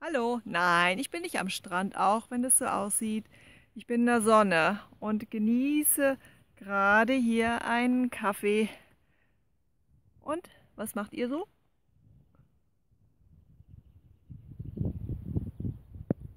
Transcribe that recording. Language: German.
Hallo, nein, ich bin nicht am Strand, auch wenn das so aussieht. Ich bin in der Sonne und genieße gerade hier einen Kaffee. Und was macht ihr so?